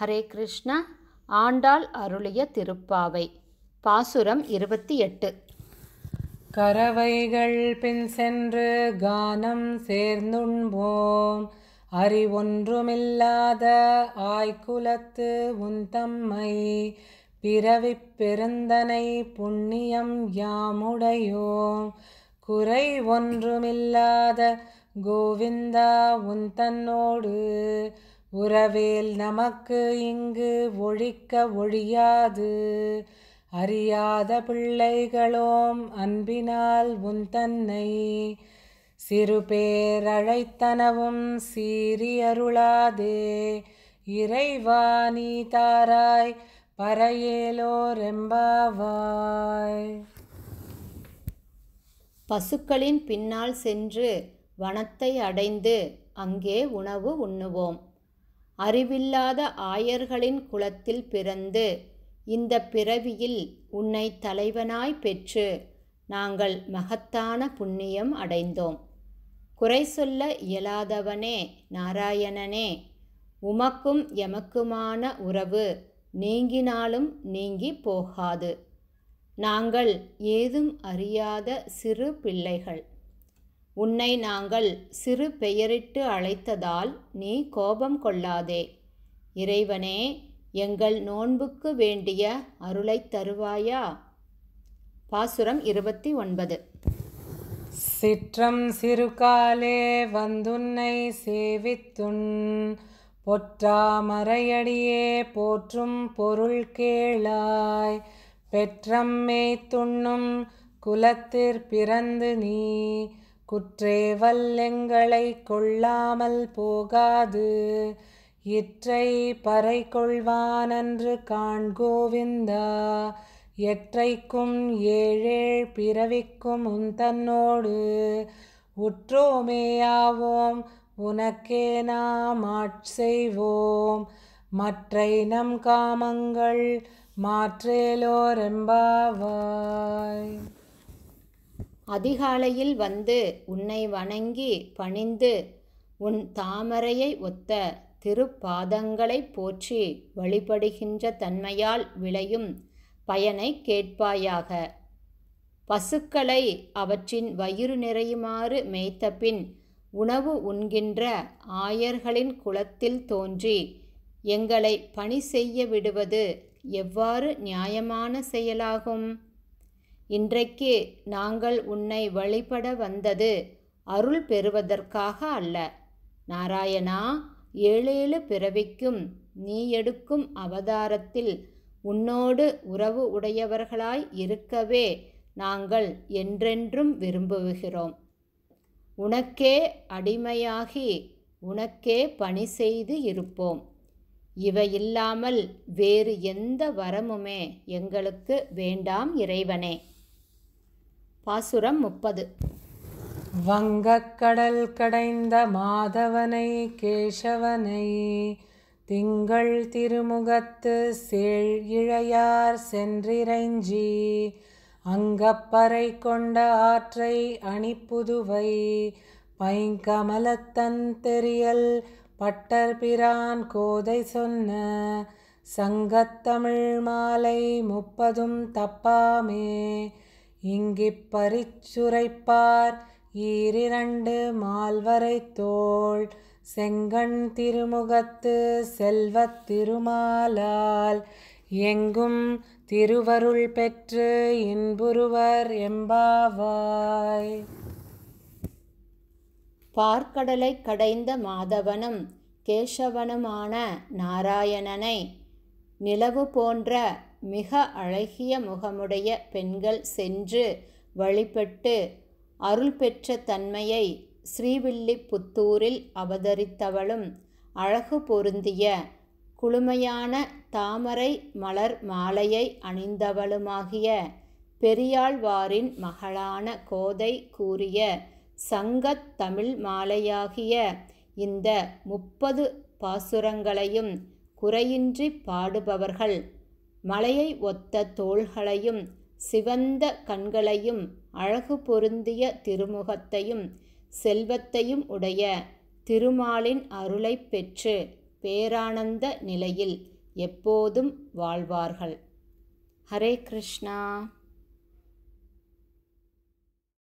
ஹரே கிருஷ்ண ஆண்டாள் அருளிய திருப்பாவை பாசுரம் இருபத்தி எட்டு கரவைகள் பின் சென்று கானம் சேர்ந்துண்போம் அறி ஒன்றுமில்லாத ஆய்குலத்து உந்தம்மை பிறவி பெருந்தனை புண்ணியம் யாமுடையோம் குறை ஒன்றுமில்லாத கோவிந்தா உன் தன்னோடு உறவேல் நமக்கு இங்கு ஒழிக்க ஒழியாது அறியாத பிள்ளைகளோம் அன்பினால் உன் தன்னை சிறு பேரழைத்தனவும் சீரியருளாதே இறைவா நீ தாராய் ரெம்பாவாய் பசுக்களின் பின்னால் சென்று வனத்தை அடைந்து அங்கே உணவு உண்ணுவோம் அறிவில்லாத ஆயர்களின் குலத்தில் பிறந்து இந்த பிறவியில் உன்னை தலைவனாய் பெற்று நாங்கள் மகத்தான புண்ணியம் அடைந்தோம் குறை சொல்ல இயலாதவனே நாராயணனே உமக்கும் எமக்குமான உறவு நீங்கினாலும் நீங்கி போகாது நாங்கள் ஏதும் அறியாத சிறு பிள்ளைகள் உன்னை நாங்கள் சிறு பெயரிட்டு அழைத்ததால் நீ கோபம் கொள்ளாதே இறைவனே எங்கள் நோன்புக்கு வேண்டிய அருளை தருவாயா பாசுரம் இருபத்தி ஒன்பது சிற்றம் சிறுகாலே வந்துன்னை சேவித்துன் பொற்றாமரையடியே போற்றும் பொருள் கேளாய் பெற்றம் மேய்த்துண்ணும் குலத்திற் பிறந்து நீ குற்றேவல் எங்களை கொள்ளாமல் போகாது இற்றை பறை கொள்வானன்று காண்கோவிந்தா எற்றைக்கும் ஏழேழ் பிறவிக்கும் உன் தன்னோடு உற்றோமேயாவோம் உனக்கே நாம் செய்வோம் மற்றை நம் காமங்கள் மாற்றேலோரெம்பாவாய் அதிகாலையில் வந்து உன்னை வணங்கி பணிந்து உன் தாமரையை ஒத்த திருப்பாதங்களை போற்றி வழிபடுகின்ற தன்மையால் விளையும் பயனை கேட்பாயாக பசுக்களை அவற்றின் வயிறு நிறையுமாறு மேய்த்தபின் உணவு உண்கின்ற ஆயர்களின் குலத்தில் தோன்றி எங்களை பணி செய்ய விடுவது எவ்வாறு நியாயமான செயலாகும் இன்றைக்கு நாங்கள் உன்னை வழிபட வந்தது அருள் பெறுவதற்காக அல்ல நாராயணா ஏழேழு பிறவிக்கும் நீ எடுக்கும் அவதாரத்தில் உன்னோடு உறவு உடையவர்களாய் இருக்கவே நாங்கள் என்றென்றும் விரும்புகிறோம் உனக்கே அடிமையாகி உனக்கே பணி செய்து இருப்போம் இவை இல்லாமல் வேறு எந்த வரமுமே எங்களுக்கு வேண்டாம் இறைவனே பாசுரம் முப்பது வங்கக்கடல் கடைந்த மாதவனை கேசவனை திங்கள் திருமுகத்து சேழ் இழையார் சென்றிரைஞ்சி அங்கப்பறை கொண்ட ஆற்றை அணிப்புதுவை பைங்கமலத்தன் தெரியல் பட்டர்பிரான் கோதை சொன்ன சங்கத்தமிழ் மாலை முப்பதும் தப்பாமே இங்கி பரிச்சுரைப்பார் ஈரிரண்டு மால்வரை தோள் செங்கண் திருமுகத்து செல்வத் திருமாலால் எங்கும் திருவருள் பெற்று இன்புருவர் எம்பாவாய் பார்க்கடலை கடைந்த மாதவனும் கேசவனுமான நாராயணனை நிலவு போன்ற மிக அழகிய முகமுடைய பெண்கள் சென்று வழிபட்டு அருள் பெற்ற தன்மையை ஸ்ரீவில்லிபுத்தூரில் அவதரித்தவளும் அழகு பொருந்திய குளுமையான தாமரை மலர் மாலையை அணிந்தவளுமாகிய பெரியாழ்வாரின் மகளான கோதை கூறிய சங்கத் தமிழ் மாலையாகிய இந்த முப்பது பாசுரங்களையும் குறையின்றி பாடுபவர்கள் மலையை ஒத்த தோள்களையும் சிவந்த கண்களையும் அழகு பொருந்திய திருமுகத்தையும் செல்வத்தையும் உடைய திருமாலின் அருளை பெற்று பேரானந்த நிலையில் எப்போதும் வாழ்வார்கள் ஹரே கிருஷ்ணா